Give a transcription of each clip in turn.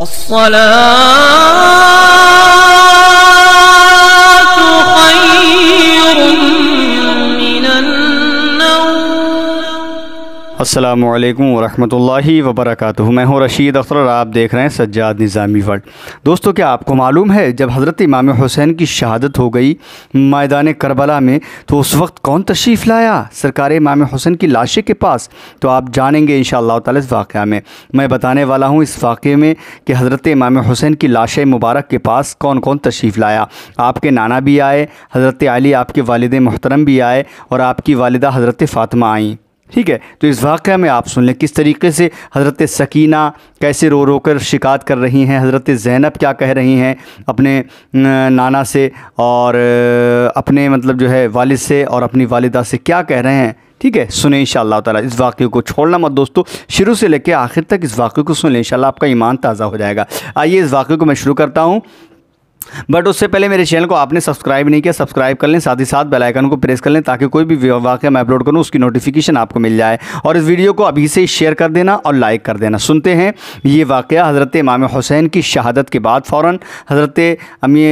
الصلاه अस्सलाम वालेकुम वरहमतुल्लाहि मैं हूँ रशीद अख्तर और आप देख रहे हैं सज्जाद निज़ामी वर्ल्ड दोस्तों क्या आपको मालूम है जब हज़रत इमाम हुसैन की शहादत हो गई मैदान करबला में तो उस वक्त कौन तशरीफ़ लाया सरकार इमाम हुसैन की लाशें के पास तो आप जानेंगे इन ताला इस वाक़ में मैं बताने वाला हूँ इस वाक़े में कि हज़रत इमाम हुसैन की लाश मुबारक के पास कौन कौन तशरीफ़ लाया आपके नाना भी आए हज़रत अली आपके वालद मोहतरम भी आए और आपकी वालदा हज़रत फ़ातमा आईं ठीक है तो इस वाक़ में आप सुन लें किस तरीके से हज़रत सकीना कैसे रो रो कर शिकायत कर रही हैं हज़रत ज़ैनब क्या कह रही हैं अपने नाना से और अपने मतलब जो है वालिद से और अपनी वालदा से क्या कह रहे हैं ठीक है सुने इन ताला इस वाक्य को छोड़ना मत दोस्तों शुरू से लेकर आखिर तक इस वाक्य को सुन लें इन आपका ईमान ताज़ा हो जाएगा आइए इस वाक़े को मैं शुरू करता हूँ बट उससे पहले मेरे चैनल को आपने सब्सक्राइब नहीं किया सब्सक्राइब कर लें साथ ही साथ बेल आइकन को प्रेस कर लें ताकि कोई भी वाक्य मैं अपलोड करूं उसकी नोटिफिकेशन आपको मिल जाए और इस वीडियो को अभी से शेयर कर देना और लाइक कर देना सुनते हैं ये वाक़ हज़रत इमाम हुसैन की शहादत के बाद फ़ौर हज़रत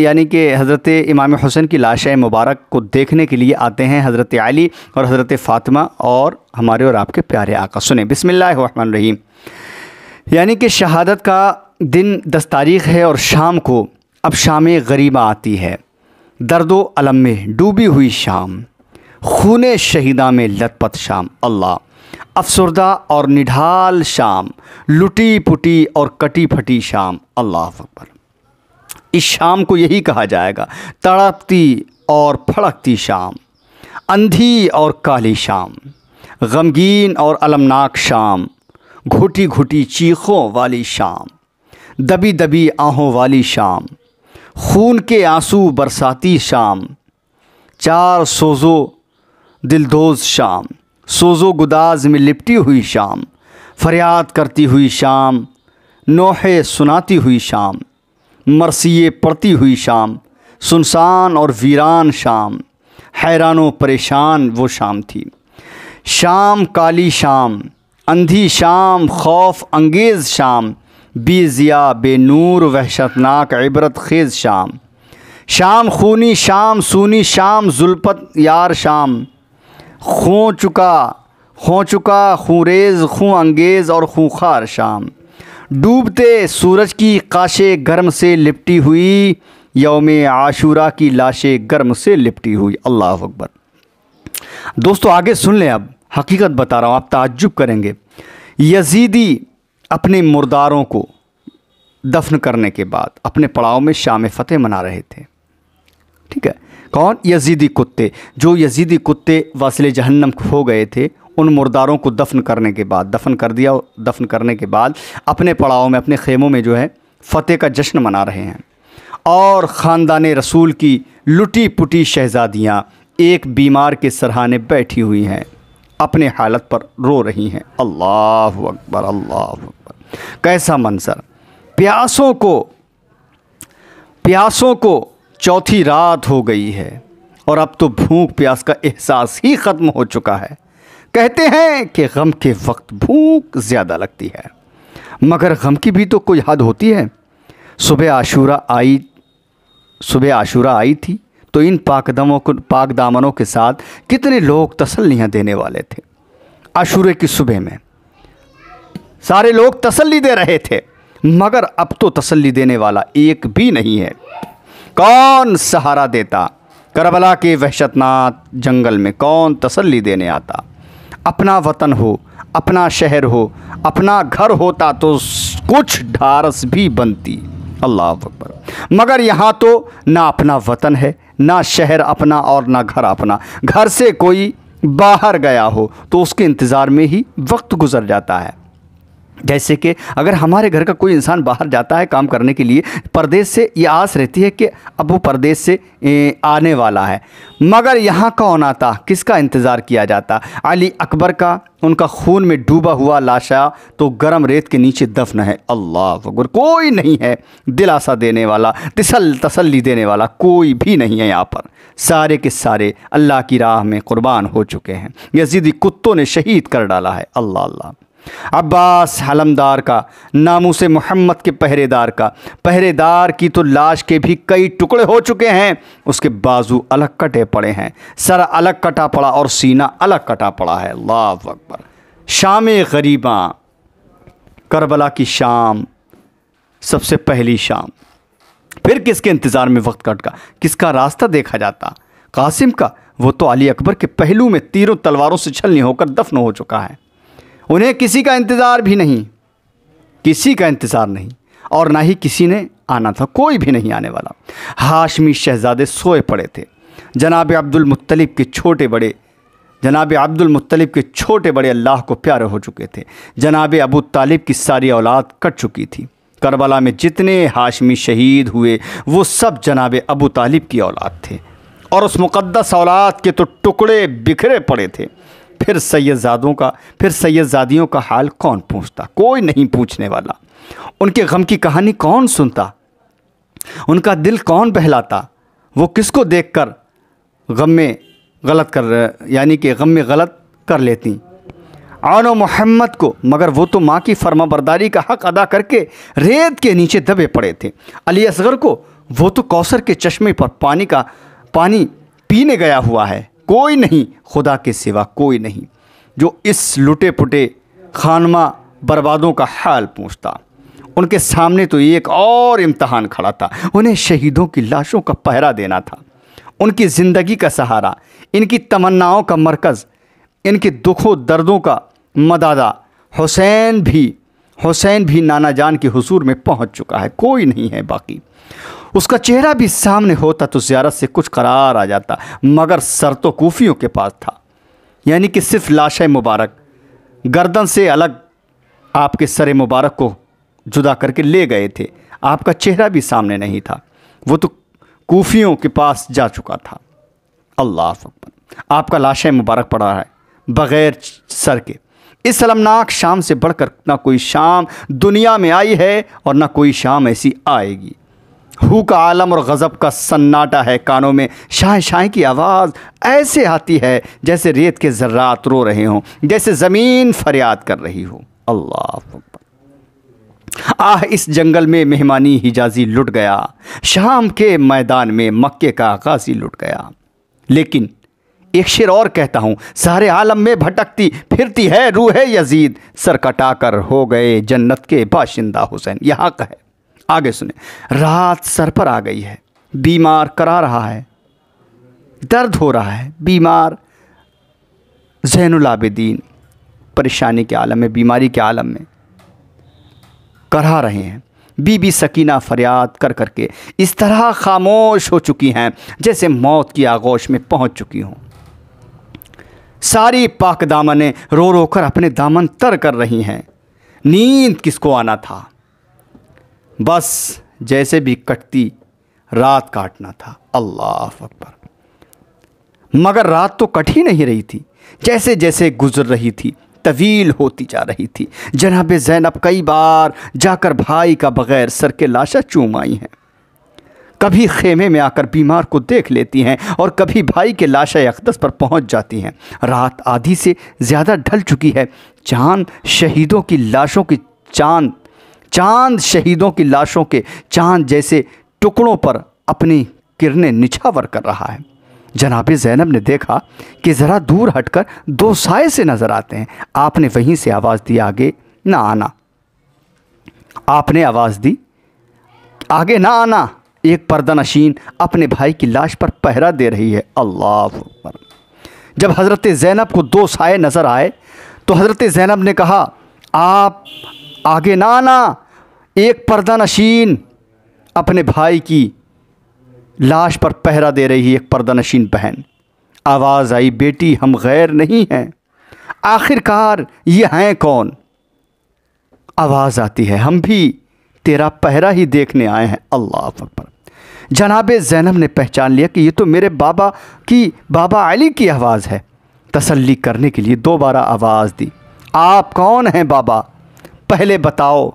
यानी कि हज़रत इमाम हुसैन की लाश मुबारक को देखने के लिए आते हैं हज़रत अली और हज़रत फ़ातिमा और हमारे और आपके प्यारे आका सुने बिसमिल्लर रहीम यानी कि शहादत का दिन दस तारीख़ है और शाम को अब शाम गरीबा आती है दर्दो अलम में डूबी हुई शाम खून शहीदा में लतपत शाम अल्लाह अफसरदा और निढाल शाम लुटी पुटी और कटी फटी शाम अल्लाह अकबर इस शाम को यही कहा जाएगा तड़पती और फड़कती शाम अंधी और काली शाम गमगीन और अलमनाक शाम घुटी घुटी चीखों वाली शाम दबी दबी आहों वाली शाम खून के आंसू बरसाती शाम चार सोज़ो दिलदोज शाम सोज़ो गुदाज में लिपटी हुई शाम फरियाद करती हुई शाम नोहे सुनाती हुई शाम मरसिए पड़ती हुई शाम सुनसान और वीरान शाम हैरान परेशान वो शाम थी शाम काली शाम अंधी शाम खौफ अंगेज़ शाम बे बेनूर वहशतनाक इबरत खेज़ शाम शाम खूनी शाम सूनी शाम जुल्पत यार शाम खूँ चुका खों चुका खूरेज खूँ अंगेज़ और खूँ खार शाम डूबते सूरज की काशे गर्म से लिपटी हुई योम आशूरा की लाशें गर्म से लिपटी हुई अल्लाह अकबर दोस्तों आगे सुन लें अब हकीकत बता रहा हूँ आप ताज्जुब करेंगे यजीदी अपने मुर्दारों को दफन करने के बाद अपने पड़ाव में शाम फतेह मना रहे थे ठीक है कौन यजीदी कुत्ते जो यजीदी कुत्ते वासिल जहन्नम हो गए थे उन मुर्दारों को दफन करने के बाद दफन कर दिया दफन करने के बाद अपने पड़ाव में अपने खेमों में जो है फ़तेह का जश्न मना रहे हैं और ख़ानदान रसूल की लुटी पुटी शहज़ादियाँ एक बीमार के सरहाने बैठी हुई हैं अपने हालत पर रो रही हैं अल्लाह अकबर अल्लाह अकबर कैसा मंसर प्यासों को प्यासों को चौथी रात हो गई है और अब तो भूख प्यास का एहसास ही ख़त्म हो चुका है कहते हैं कि गम के वक्त भूख ज़्यादा लगती है मगर गम की भी तो कोई हद होती है सुबह आशूरा आई सुबह आशूरा आई थी तो इन पाकदमों को पाक दामनों के साथ कितने लोग तसल्लियाँ देने वाले थे आशूरे की सुबह में सारे लोग तसल्ली दे रहे थे मगर अब तो तसल्ली देने वाला एक भी नहीं है कौन सहारा देता करबला के वहशतनाक जंगल में कौन तसल्ली देने आता अपना वतन हो अपना शहर हो अपना घर होता तो कुछ ढारस भी बनती अल्लाह अकबर मगर यहाँ तो ना अपना वतन है ना शहर अपना और ना घर अपना घर से कोई बाहर गया हो तो उसके इंतज़ार में ही वक्त गुजर जाता है जैसे कि अगर हमारे घर का कोई इंसान बाहर जाता है काम करने के लिए परदेश से ये आस रहती है कि अब वो परदेश से आने वाला है मगर यहाँ कौन आता किसका इंतज़ार किया जाता अली अकबर का उनका खून में डूबा हुआ लाशा तो गरम रेत के नीचे दफन है अल्लाह अकबर कोई नहीं है दिलासा देने वाला तसल तसल्ली देने वाला कोई भी नहीं है यहाँ पर सारे के सारे अल्लाह की राह में क़ुर्बान हो चुके हैं यजीदी कुत्तों ने शहीद कर डाला है अल्लाह अल्लाह अब्बास हलमदार का से मोहम्मद के पहरेदार का पहरेदार की तो लाश के भी कई टुकड़े हो चुके हैं उसके बाजू अलग कटे पड़े हैं सर अलग कटा पड़ा और सीना अलग कटा पड़ा है अल्लाह अकबर शाम गरीबा करबला की शाम सबसे पहली शाम फिर किसके इंतज़ार में वक्त का किसका रास्ता देखा जाता कासिम का वो तो अली अकबर के पहलू में तीरों तलवारों से छलनी होकर दफन हो चुका है उन्हें किसी का इंतज़ार भी नहीं किसी का इंतज़ार नहीं और ना ही किसी ने आना था कोई भी नहीं आने वाला हाशमी शहजादे सोए पड़े थे जनाब अब्दुल मुत्तलिब के छोटे बड़े जनाब अब्दुल मुत्तलिब के छोटे बड़े अल्लाह को प्यारे हो चुके थे जनाब अबू तालिब की सारी औलाद कट चुकी थी करबला में जितने हाशमी शहीद हुए वो सब जनाब अबू तालिब की औलाद थे और उस मुक़दस औलाद के तो टुकड़े बिखरे पड़े थे फिर सैदजादों का फिर सैदजादियों का हाल कौन पूछता कोई नहीं पूछने वाला उनके गम की कहानी कौन सुनता उनका दिल कौन बहलाता वो किसको देखकर गम में गलत कर यानी कि गम में गलत कर लेती आनो मोहम्मद को मगर वो तो माँ की बरदारी का हक अदा करके रेत के नीचे दबे पड़े थे अली असगर को वो तो कौसर के चश्मे पर पानी का पानी पीने गया हुआ है कोई नहीं खुदा के सिवा कोई नहीं जो इस लुटे पुटे खानमा बर्बादों का हाल पूछता उनके सामने तो एक और इम्तहान खड़ा था उन्हें शहीदों की लाशों का पहरा देना था उनकी ज़िंदगी का सहारा इनकी तमन्नाओं का मरकज़ इनके दुखों दर्दों का मदादा हुसैन भी हुसैन भी नाना जान के हुसूर में पहुंच चुका है कोई नहीं है बाकी उसका चेहरा भी सामने होता तो ज़्यारत से कुछ करार आ जाता मगर सर तो कोफियों के पास था यानी कि सिर्फ लाश मुबारक गर्दन से अलग आपके सर मुबारक को जुदा करके ले गए थे आपका चेहरा भी सामने नहीं था वो तो कोफियों के पास जा चुका था अल्लाह अकबर आपका लाश मुबारक पड़ा है बग़ैर सर के इस सलमनाक शाम से बढ़कर ना कोई शाम दुनिया में आई है और ना कोई शाम ऐसी आएगी हु का आलम और गज़ब का सन्नाटा है कानों में शाह शाह की आवाज़ ऐसे आती है जैसे रेत के ज़र्रात रो रहे हों जैसे ज़मीन फरियाद कर रही हो अल्लाह आह इस जंगल में मेहमानी हिजाजी लुट गया शाम के मैदान में मक्के का गाजी लुट गया लेकिन एक शेर और कहता हूं सारे आलम में भटकती फिरती है रूह यजीद सर कटाकर हो गए जन्नत के बाशिंदा हुसैन यहाँ कहे है आगे सुने रात सर पर आ गई है बीमार करा रहा है दर्द हो रहा है बीमार जैनलाबदीन परेशानी के आलम में बीमारी के आलम में करा रहे हैं बीबी सकीना फरियाद कर करके इस तरह खामोश हो चुकी हैं जैसे मौत की आगोश में पहुंच चुकी हूँ सारी पाक दामनें रो रो कर अपने दामन तर कर रही हैं नींद किसको आना था बस जैसे भी कटती रात काटना था अल्लाह अकबर मगर रात तो कट ही नहीं रही थी जैसे जैसे गुजर रही थी तवील होती जा रही थी जनाब जैनब कई बार जाकर भाई का बग़ैर सर के लाशा चूम आई हैं कभी खेमे में आकर बीमार को देख लेती हैं और कभी भाई के लाशा अकदस पर पहुंच जाती हैं रात आधी से ज़्यादा ढल चुकी है चांद शहीदों की लाशों की चांद चांद शहीदों की लाशों के चांद जैसे टुकड़ों पर अपनी किरणें निछावर कर रहा है जनाब जैनब ने देखा कि ज़रा दूर हटकर दो साय से नज़र आते हैं आपने वहीं से आवाज़ दी आगे ना आना आपने आवाज़ दी आगे ना आना एक नशीन अपने भाई की लाश पर पहरा दे रही है अल्लाह जब हज़रत ज़ैनब को दो साय नज़र आए तो हज़रत ज़ैनब ने कहा आप आगे ना ना एक पर्दा नशीन अपने भाई की लाश पर पहरा दे रही एक पर्दा नशीन बहन आवाज़ आई बेटी हम गैर नहीं हैं आखिरकार ये हैं कौन आवाज़ आती है हम भी तेरा पहरा ही देखने आए हैं अल्लाह अकबर जनाब जैनब ने पहचान लिया कि ये तो मेरे बाबा की बाबा अली की आवाज़ है तसल्ली करने के लिए दोबारा आवाज़ दी आप कौन हैं बाबा पहले बताओ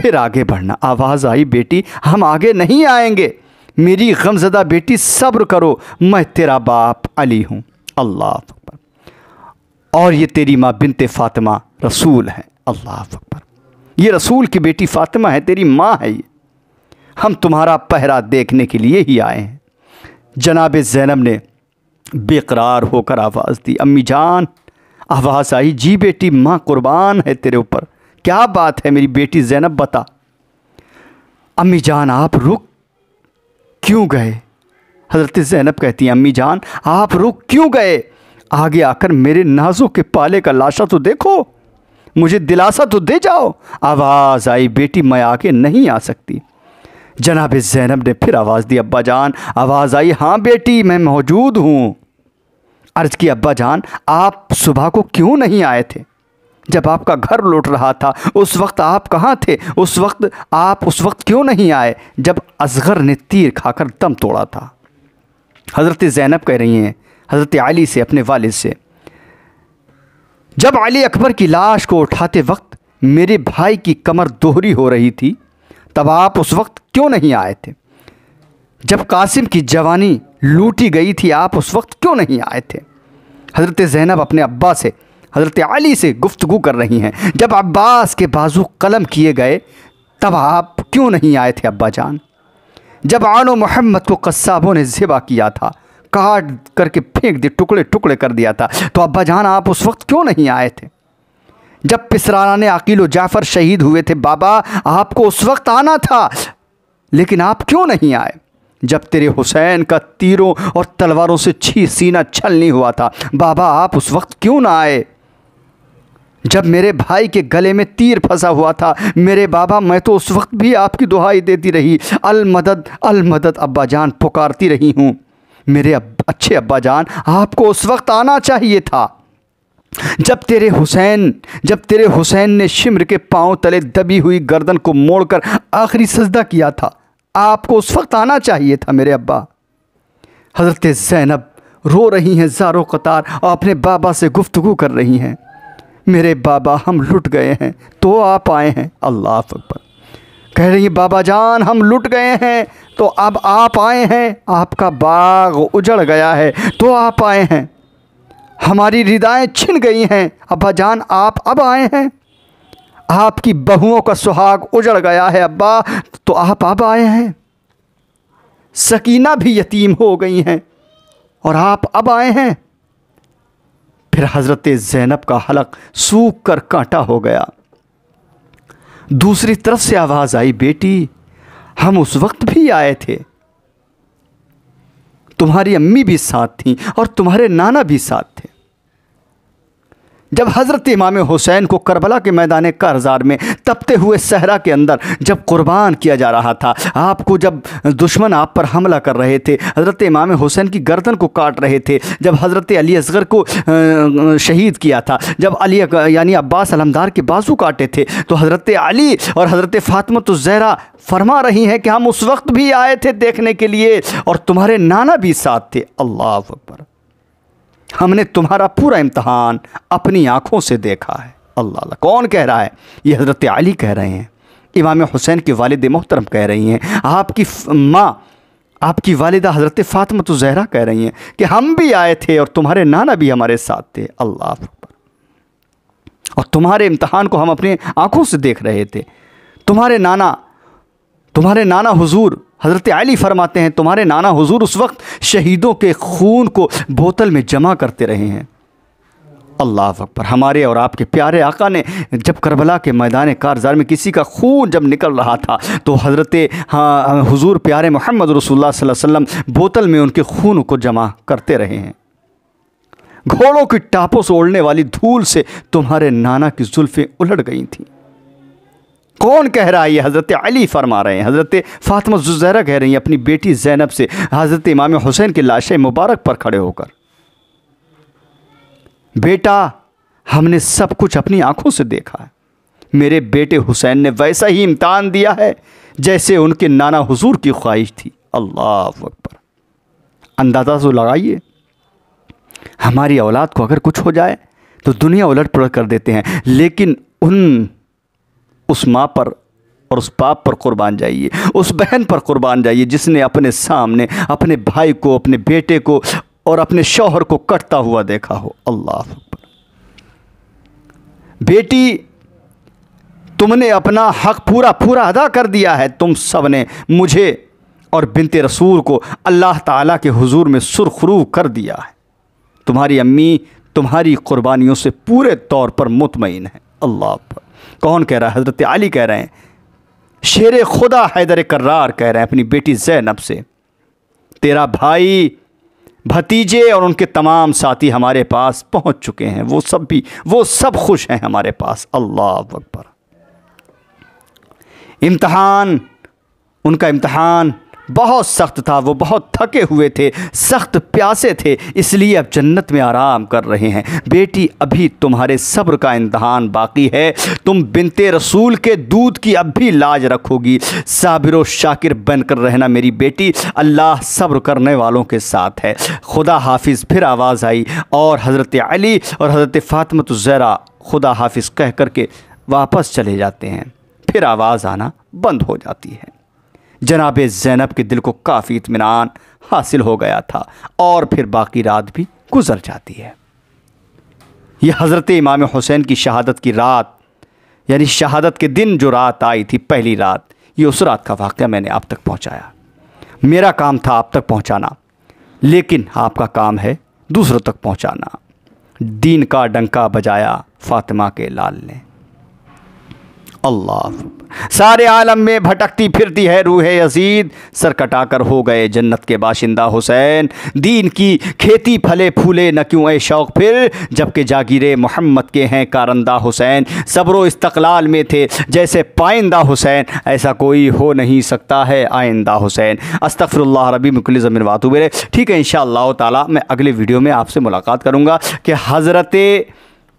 फिर आगे बढ़ना आवाज़ आई बेटी हम आगे नहीं आएंगे मेरी गमजदा बेटी सब्र करो मैं तेरा बाप अली हूँ अल्लाह अकबर और ये तेरी माँ बिनते फ़ातिमा रसूल हैं अल्लाह अकबर ये रसूल की बेटी फ़ातिमा है तेरी माँ है ये हम तुम्हारा पहरा देखने के लिए ही आए हैं जनाब जैनब ने बेकरार होकर आवाज़ दी अम्मी जान आवाज़ आई जी बेटी माँ कुर्बान है तेरे ऊपर क्या बात है मेरी बेटी जैनब बता अम्मी जान आप रुक क्यों गए हज़रत जैनब कहती हैं अम्मी जान आप रुक क्यों गए आगे आकर मेरे नाजों के पाले का लाशा तो देखो मुझे दिलासा तो दे जाओ आवाज़ आई बेटी मैं आके नहीं आ सकती जनाब जैनब ने फिर आवाज़ दी अब्बा जान आवाज़ आई हाँ बेटी मैं मौजूद हूँ अर्ज़ की अब्बा जान आप सुबह को क्यों नहीं आए थे जब आपका घर लौट रहा था उस वक्त आप कहाँ थे उस वक्त आप उस वक्त क्यों नहीं आए जब असगर ने तीर खाकर दम तोड़ा था हज़रत ज़ैनब कह रही हैं हज़रत अली से अपने वालिद से जब अली अकबर की लाश को उठाते वक्त मेरे भाई की कमर दोहरी हो रही थी तब आप उस वक्त क्यों नहीं आए थे जब कासिम की जवानी लूटी गई थी आप उस वक्त क्यों नहीं आए थे हज़रत ज़ैनब अपने अब्बा से हज़रत अली से गुफ्तु कर रही हैं जब अब्बास के बाजू कलम किए गए तब आप क्यों नहीं आए थे अब्बा जान जब आनो मोहम्मद को कस्साबों ने ज़िबा किया था काट करके फेंक दिए टुकड़े टुकड़े कर दिया था तो अब्बा जान आप उस वक्त क्यों नहीं आए थे जब पिसराना ने अकील जाफ़र शहीद हुए थे बाबा आपको उस वक्त आना था लेकिन आप क्यों नहीं आए जब तेरे हुसैन का तीरों और तलवारों से छी सीना छलनी हुआ था बाबा आप उस वक्त क्यों ना आए जब मेरे भाई के गले में तीर फंसा हुआ था मेरे बाबा मैं तो उस वक्त भी आपकी दुहाई देती रही अल मदद अल मदद अब्बा जान पुकारती रही हूँ मेरे अब, अच्छे अब्बा जान आपको उस वक्त आना चाहिए था जब तेरे हुसैन जब तेरे हुसैन ने शिमर के पांव तले दबी हुई गर्दन को मोड़कर आखिरी सजदा किया था आपको उस वक्त आना चाहिए था मेरे अब्बा हज़रत ज़ैनब रो रही हैं ज़ारो कतार और अपने बाबा से गुफ्तगु कर रही हैं मेरे बाबा हम लुट गए हैं तो आप आए हैं अल्लाह अकबर कह रही बाबा जान हम लुट गए हैं तो अब आप आए हैं आपका बाग उजड़ गया है तो आप आए हैं हमारी रिदाएँ छिन गई हैं अब्बा जान आप अब आए हैं आपकी बहुओं का सुहाग उजड़ गया है अब्बा तो आप अब आए हैं सकीना भी यतीम हो गई हैं और आप अब आए हैं फिर हज़रत ज़ैनब का हलक सूख कर कांटा हो गया दूसरी तरफ से आवाज़ आई बेटी हम उस वक्त भी आए थे तुम्हारी अम्मी भी साथ थीं और तुम्हारे नाना भी साथ थे जब हज़रत इमाम हुसैन को करबला के मैदान कारजार में तपते हुए सहरा के अंदर जब कुर्बान किया जा रहा था आपको जब दुश्मन आप पर हमला कर रहे थे हज़रत इमाम हुसैन की गर्दन को काट रहे थे जब हज़रत अली असगर को शहीद किया था जब अली यानी अब्बास अलमदार के बाजू काटे थे तो हज़रत अली और हज़रत फातमत ज़हरा फरमा रही हैं कि हम उस वक्त भी आए थे देखने के लिए और तुम्हारे नाना भी साथ थे अल्लाह अकबर हमने तुम्हारा पूरा इम्तहान अपनी आँखों से देखा है अल्लाह अल्ला। कौन कह रहा है ये हज़रत अली कह रहे हैं इमाम हुसैन के वालद मोहतरम कह रही हैं आपकी माँ आपकी वालदा हज़रत फ़ातमत तो जहरा कह रही हैं कि हम भी आए थे और तुम्हारे नाना भी हमारे साथ थे अल्लाह और तुम्हारे इम्तहान को हम अपने आँखों से देख रहे थे तुम्हारे नाना तुम्हारे नाना हजूर हज़रत अली फरमाते हैं तुम्हारे नाना हुजूर उस वक्त शहीदों के खून को बोतल में जमा करते रहे हैं अल्लाह पर हमारे और आपके प्यारे आका ने जब करबला के मैदान कारजार में किसी का खून जब निकल रहा था तो हज़रत हाँ हजूर प्यारे मोहम्मद रसूलुल्लाह वसम बोतल में उनके खून को जमा करते रहे हैं घोड़ों की टापों से उड़ने वाली धूल से तुम्हारे नाना की जुल्फ़ें उलट गई थीं कौन कह रहा है ये हज़रत अली फरमा रहे हैं हज़रत फातमा जुजैरा कह रही हैं अपनी बेटी जैनब से हज़रत इमाम हुसैन की लाश मुबारक पर खड़े होकर बेटा हमने सब कुछ अपनी आंखों से देखा है मेरे बेटे हुसैन ने वैसा ही इम्तहान दिया है जैसे उनके नाना हुजूर की ख्वाहिश थी अल्लाह अकबर अंदाज़ा तो लगाइए हमारी औलाद को अगर कुछ हो जाए तो दुनिया उलट पुलट कर देते हैं लेकिन उन उस माँ पर और उस पाप पर कुर्बान जाइए उस बहन पर कुर्बान जाइए जिसने अपने सामने अपने भाई को अपने बेटे को और अपने शौहर को कटता हुआ देखा हो अल्लाह बेटी तुमने अपना हक पूरा पूरा अदा कर दिया है तुम सब ने मुझे और बिनते रसूल को अल्लाह ताला के हुजूर में सुरखरू कर दिया है तुम्हारी अम्मी तुम्हारी कुर्बानियों से पूरे तौर पर मुतमिन है अल्लाह पर कौन कह रहा है हज़रत अली कह रहे हैं शेर खुदा हैदर करार कह रहे हैं अपनी बेटी जैनब से तेरा भाई भतीजे और उनके तमाम साथी हमारे पास पहुंच चुके हैं वो सब भी वो सब खुश हैं हमारे पास अल्लाह अकबर इम्तहान उनका इम्तहान बहुत सख्त था वो बहुत थके हुए थे सख्त प्यासे थे इसलिए अब जन्नत में आराम कर रहे हैं बेटी अभी तुम्हारे सब्र का इम्तहान बाकी है तुम बिनते रसूल के दूध की अब भी लाज रखोगी साबिर व शाकिर बनकर रहना मेरी बेटी अल्लाह सब्र करने वालों के साथ है खुदा हाफिज़ फिर आवाज़ आई और हज़रत अली और हज़रत फ़ातमत ज़रा खुदा हाफिज़ कह करके वापस चले जाते हैं फिर आवाज़ आना बंद हो जाती है जनाब ज़ैनब के दिल को काफ़ी इतमान हासिल हो गया था और फिर बाकी रात भी गुजर जाती है यह हज़रत इमाम हुसैन की शहादत की रात यानी शहादत के दिन जो रात आई थी पहली रात ये उस रात का वाक़ मैंने आप तक पहुँचाया मेरा काम था आप तक पहुँचाना लेकिन आपका काम है दूसरों तक पहुँचाना दीन का डंका बजाया फातिमा के लाल ने अल्लाह सारे आलम में भटकती फिरती है रूह यजीद सर कटाकर हो गए जन्नत के बाशिंदा हुसैन दीन की खेती फले फूले न क्यों ए शौक़ फिर जबकि जागीर मोहम्मद के हैं कारंदा हुसैन सब्र इस्तकलाल में थे जैसे पाइंदा हुसैन ऐसा कोई हो नहीं सकता है आइंदा हुसैन अस्तफ़रल्ला रबी मुकल ज़मीन वातुबेरे ठीक है इन ताला मैं अगले वीडियो में आपसे मुलाकात करूँगा कि हज़रत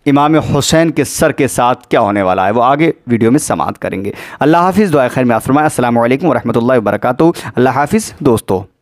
इमाम हुसैन के सर के साथ क्या होने वाला है वो आगे वीडियो में समाप्त करेंगे अल्लाह हाफिज़ दुआ खैर में आसरमाय असल वरहमल वर्क अल्लाह हाफिज़ दोस्तों